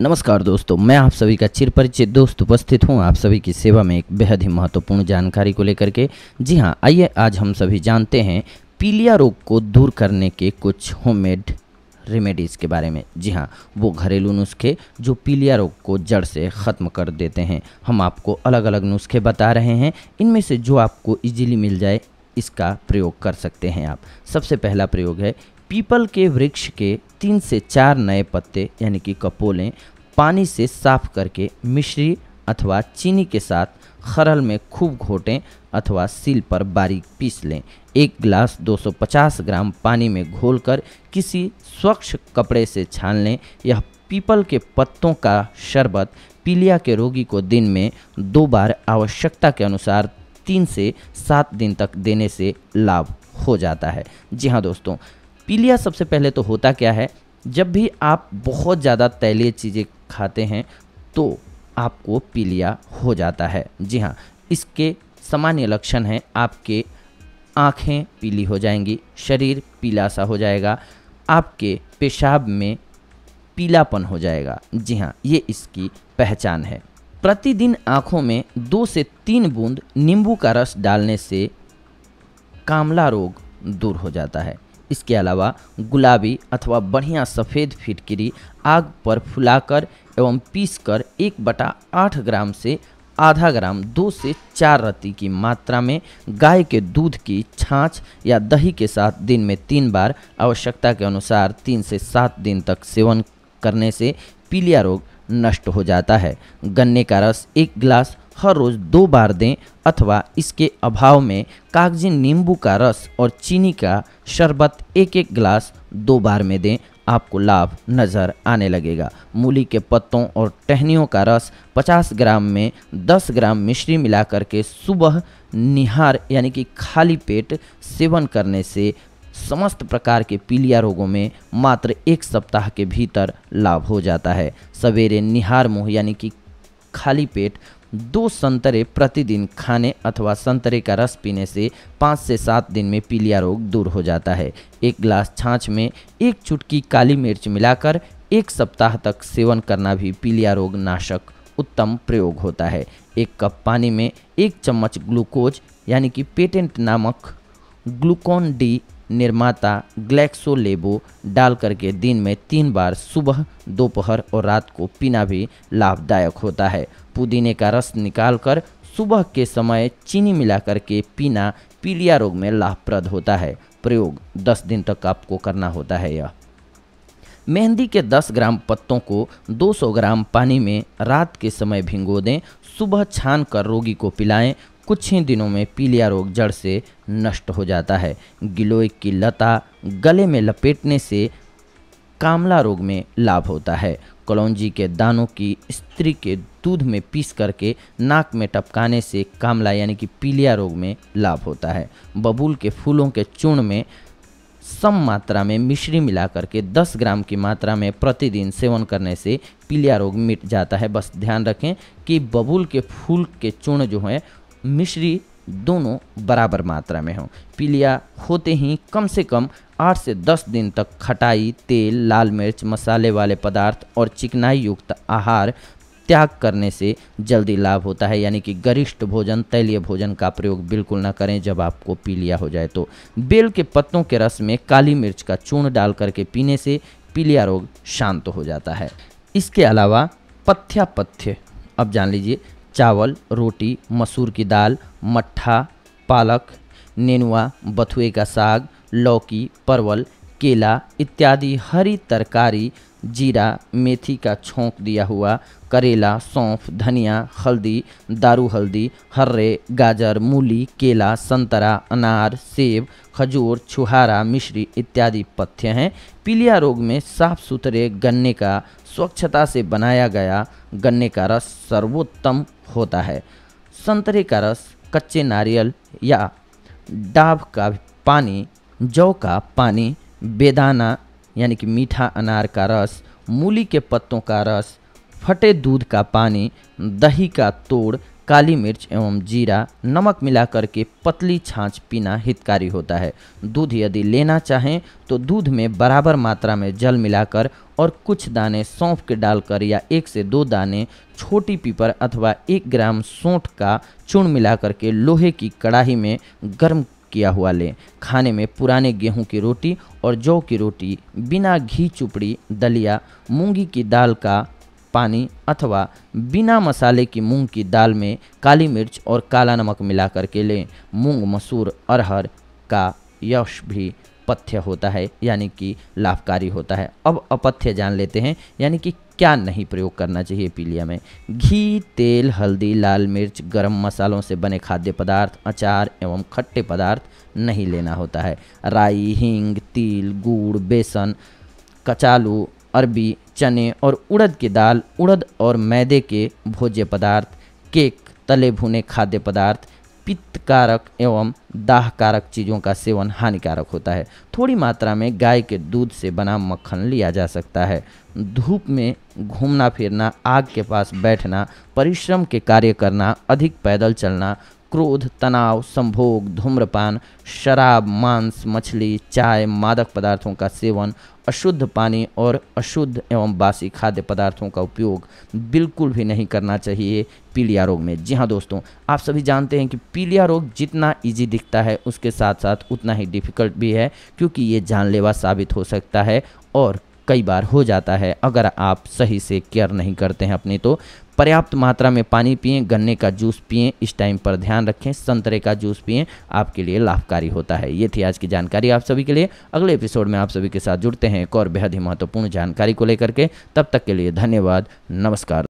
नमस्कार दोस्तों मैं आप सभी का चिर परिचित दोस्त उपस्थित हूं आप सभी की सेवा में एक बेहद ही महत्वपूर्ण जानकारी को लेकर के जी हां आइए आज हम सभी जानते हैं पीलिया रोग को दूर करने के कुछ होममेड रेमेडीज़ के बारे में जी हाँ वो घरेलू नुस्खे जो पीलिया रोग को जड़ से ख़त्म कर देते हैं हम आपको अलग अलग नुस्खे बता रहे हैं इनमें से जो आपको इजीली मिल जाए इसका प्रयोग कर सकते हैं आप सबसे पहला प्रयोग है पीपल के वृक्ष के तीन से चार नए पत्ते यानी कि कपोलें पानी से साफ करके मिश्री अथवा चीनी के साथ खरल में खूब घोटें अथवा सील पर बारीक पीस लें एक गिलास 250 ग्राम पानी में घोलकर किसी स्वच्छ कपड़े से छान लें यह पीपल के पत्तों का शरबत पीलिया के रोगी को दिन में दो बार आवश्यकता के अनुसार तीन से सात दिन तक देने से लाभ हो जाता है जी हाँ दोस्तों पीलिया सबसे पहले तो होता क्या है जब भी आप बहुत ज़्यादा तैलीय चीज़ें खाते हैं तो आपको पीलिया हो जाता है जी हाँ इसके सामान्य लक्षण हैं आपके आँखें पीली हो जाएंगी शरीर पीला सा हो जाएगा आपके पेशाब में पीलापन हो जाएगा जी हाँ ये इसकी पहचान है प्रतिदिन आँखों में दो से तीन बूंद नींबू का रस डालने से कामला रोग दूर हो जाता है इसके अलावा गुलाबी अथवा बढ़िया सफ़ेद फिटकरी आग पर फुलाकर एवं पीसकर एक बटा आठ ग्राम से आधा ग्राम दो से चार रत्ती की मात्रा में गाय के दूध की छाछ या दही के साथ दिन में तीन बार आवश्यकता के अनुसार तीन से सात दिन तक सेवन करने से पीलिया रोग नष्ट हो जाता है गन्ने का रस एक गिलास हर रोज़ दो बार दें अथवा इसके अभाव में कागजी नींबू का रस और चीनी का शरबत एक एक गिलास दो बार में दें आपको लाभ नज़र आने लगेगा मूली के पत्तों और टहनियों का रस 50 ग्राम में 10 ग्राम मिश्री मिला के सुबह निहार यानी कि खाली पेट सेवन करने से समस्त प्रकार के पीलिया रोगों में मात्र एक सप्ताह के भीतर लाभ हो जाता है सवेरे निहार मुँह यानी कि खाली पेट दो संतरे प्रतिदिन खाने अथवा संतरे का रस पीने से पाँच से सात दिन में पीलिया रोग दूर हो जाता है एक गिलास छाछ में एक चुटकी काली मिर्च मिलाकर एक सप्ताह तक सेवन करना भी पीलिया रोग नाशक उत्तम प्रयोग होता है एक कप पानी में एक चम्मच ग्लूकोज यानी कि पेटेंट नामक ग्लूकोन डी निर्माता ग्लैक्सो लेबो डाल करके दिन में तीन बार सुबह दोपहर और रात को पीना भी लाभदायक होता है पुदीने का रस निकालकर सुबह के समय चीनी मिलाकर के पीना पीलिया रोग में लाभप्रद होता है प्रयोग 10 दिन तक आपको करना होता है यह मेहंदी के 10 ग्राम पत्तों को 200 ग्राम पानी में रात के समय भिंगो दें सुबह छान कर रोगी को पिलाएं कुछ ही दिनों में पीलिया रोग जड़ से नष्ट हो जाता है गिलोय की लता गले में लपेटने से कामला रोग में लाभ होता है कलौजी के दानों की स्त्री के दूध में पीस करके नाक में टपकाने से कामला यानी कि पीलिया रोग में लाभ होता है बबूल के फूलों के चूर्ण में सम मात्रा में मिश्री मिला करके 10 ग्राम की मात्रा में प्रतिदिन सेवन करने से पीलिया रोग मिट जाता है बस ध्यान रखें कि बबूल के फूल के चूर्ण जो हैं मिश्री दोनों बराबर मात्रा में हों पीलिया होते ही कम से कम आठ से दस दिन तक खटाई तेल लाल मिर्च मसाले वाले पदार्थ और चिकनाई युक्त आहार त्याग करने से जल्दी लाभ होता है यानी कि गरिष्ठ भोजन तैलीय भोजन का प्रयोग बिल्कुल ना करें जब आपको पीलिया हो जाए तो बेल के पत्तों के रस में काली मिर्च का चूर्ण डाल करके पीने से पीलिया रोग शांत हो जाता है इसके अलावा पथ्यापथ्य अब जान लीजिए चावल रोटी मसूर की दाल मट्ठा पालक नेनुआ बथुए का साग लौकी परवल केला इत्यादि हरी तरकारी जीरा मेथी का छोंक दिया हुआ करेला सौंफ धनिया हल्दी दारू हल्दी हर्रे गाजर मूली केला संतरा अनार सेब खजूर छुहारा मिश्री इत्यादि पथ्य हैं पीलिया रोग में साफ सुथरे गन्ने का स्वच्छता से बनाया गया गन्ने का रस सर्वोत्तम होता है संतरे का रस कच्चे नारियल या डाब का पानी जौ का पानी बेदाना यानी कि मीठा अनार का रस मूली के पत्तों का रस फटे दूध का पानी दही का तोड़ काली मिर्च एवं जीरा नमक मिलाकर के पतली छाछ पीना हितकारी होता है दूध यदि लेना चाहें तो दूध में बराबर मात्रा में जल मिलाकर और कुछ दाने सौंफ के डालकर या एक से दो दाने छोटी पीपर अथवा एक ग्राम सोंठ का चूर्ण मिलाकर के लोहे की कढ़ाई में गर्म किया हुआ लें खाने में पुराने गेहूं की रोटी और जौ की रोटी बिना घी चुपड़ी दलिया मूंगी की दाल का पानी अथवा बिना मसाले की मूंग की दाल में काली मिर्च और काला नमक मिला करके लें मूंग मसूर अरहर का यश भी पथ्य होता है यानी कि लाभकारी होता है अब अपथ्य जान लेते हैं यानी कि क्या नहीं प्रयोग करना चाहिए पीलिया में घी तेल हल्दी लाल मिर्च गरम मसालों से बने खाद्य पदार्थ अचार एवं खट्टे पदार्थ नहीं लेना होता है राई हींग तिल गुड़ बेसन कचालू अरबी चने और उड़द की दाल उड़द और मैदे के भोज्य पदार्थ केक तले भुने खाद्य पदार्थ कारक एवं दाह कारक चीज़ों का सेवन हानिकारक होता है थोड़ी मात्रा में गाय के दूध से बना मक्खन लिया जा सकता है धूप में घूमना फिरना आग के पास बैठना परिश्रम के कार्य करना अधिक पैदल चलना क्रोध तनाव संभोग धूम्रपान शराब मांस मछली चाय मादक पदार्थों का सेवन अशुद्ध पानी और अशुद्ध एवं बासी खाद्य पदार्थों का उपयोग बिल्कुल भी नहीं करना चाहिए पीलिया रोग में जी हाँ दोस्तों आप सभी जानते हैं कि पीलिया रोग जितना इजी दिखता है उसके साथ साथ उतना ही डिफ़िकल्ट भी है क्योंकि ये जानलेवा साबित हो सकता है और कई बार हो जाता है अगर आप सही से केयर नहीं करते हैं अपनी तो पर्याप्त मात्रा में पानी पिए गन्ने का जूस पिए इस टाइम पर ध्यान रखें संतरे का जूस पिए आपके लिए लाभकारी होता है ये थी आज की जानकारी आप सभी के लिए अगले एपिसोड में आप सभी के साथ जुड़ते हैं एक और बेहद ही महत्वपूर्ण जानकारी को लेकर के तब तक के लिए धन्यवाद नमस्कार